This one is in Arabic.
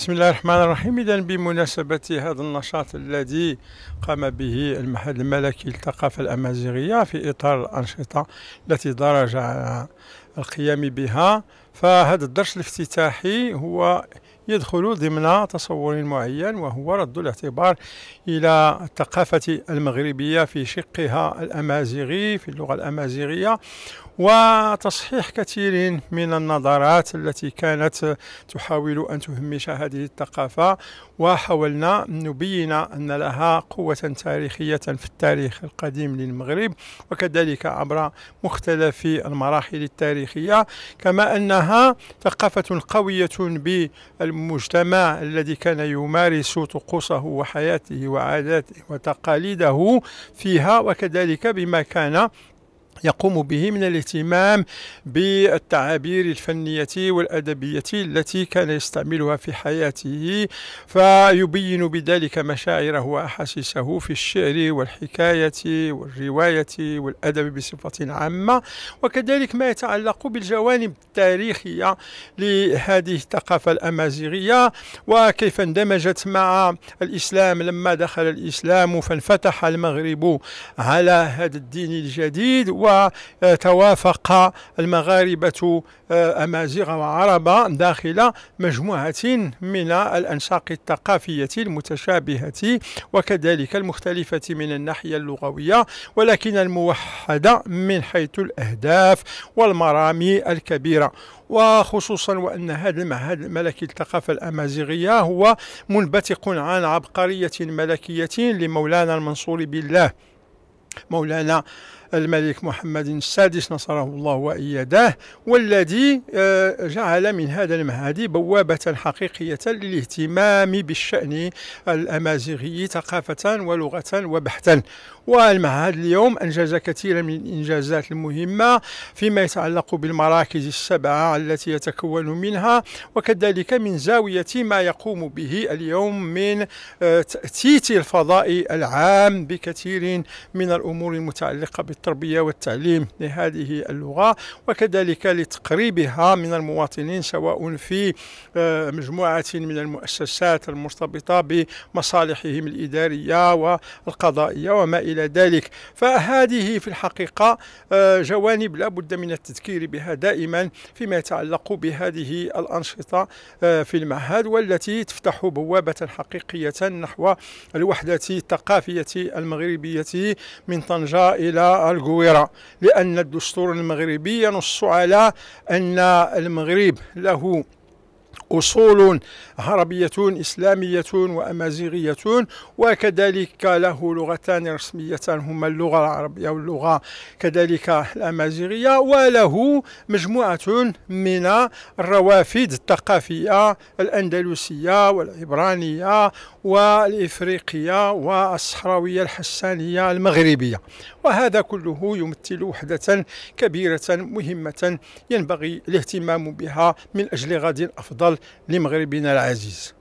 بسم الله الرحمن الرحيم إذا بمناسبة هذا النشاط الذي قام به المعهد الملكي للثقافة الأمازيغية في إطار الأنشطة التي درج على القيام بها فهذا الدرس الافتتاحي هو يدخل ضمن تصور معين وهو رد الاعتبار إلى الثقافة المغربية في شقها الأمازيغي في اللغة الأمازيغية وتصحيح كثير من النظرات التي كانت تحاول أن تهمش هذه الثقافة وحاولنا نبين أن لها قوة تاريخية في التاريخ القديم للمغرب وكذلك عبر مختلف المراحل التاريخية كما أنها ثقافة قوية بال المجتمع الذي كان يمارس طقوسه وحياته وعاداته وتقاليده فيها وكذلك بما كان يقوم به من الاهتمام بالتعابير الفنية والأدبية التي كان يستعملها في حياته فيبين بذلك مشاعره وأحاسيسه في الشعر والحكاية والرواية والأدب بصفة عامة وكذلك ما يتعلق بالجوانب التاريخية لهذه الثقافة الأمازيغية وكيف اندمجت مع الإسلام لما دخل الإسلام فانفتح المغرب على هذا الدين الجديد و وتوافق المغاربة آه، أمازيغ وعرب داخل مجموعة من الأنساق الثقافية المتشابهة وكذلك المختلفة من الناحية اللغوية ولكن الموحدة من حيث الأهداف والمرامي الكبيرة وخصوصا وأن هذا المعهد الملكي للثقافة الأمازيغية هو منبثق عن عبقرية ملكية لمولانا المنصور بالله مولانا الملك محمد السادس نصره الله وإياده والذي آه، جعل من هذا المعهد بوابة حقيقية للاهتمام بالشأن الأمازيغي ثقافة ولغة وبحثا والمعهد اليوم أنجز كثيرا من الإنجازات المهمة فيما يتعلق بالمراكز السبعة التي يتكون منها وكذلك من زاوية ما يقوم به اليوم من آه، تأتيت الفضاء العام بكثير من الأمور المتعلقة بالطاقة التربية والتعليم لهذه اللغة وكذلك لتقريبها من المواطنين سواء في آه، مجموعة من المؤسسات المرتبطة بمصالحهم الإدارية والقضائية وما إلى ذلك فهذه في الحقيقة آه، جوانب لا بد من التذكير بها دائما فيما يتعلق بهذه الأنشطة آه، في المعهد والتي تفتح بوابة حقيقية نحو الوحدة الثقافية المغربية من طنجة إلى مع القويرة لأن الدستور المغربي ينص على أن المغرب له أصول عربية إسلامية وأمازيغية وكذلك له لغتان رسميتان هما اللغة العربية واللغة كذلك الأمازيغية وله مجموعة من الروافد الثقافية الأندلسية والعبرانية والإفريقية والصحراوية الحسانية المغربية وهذا كله يمثل وحدة كبيرة مهمة ينبغي الاهتمام بها من أجل غد أفضل لمغربنا العزيز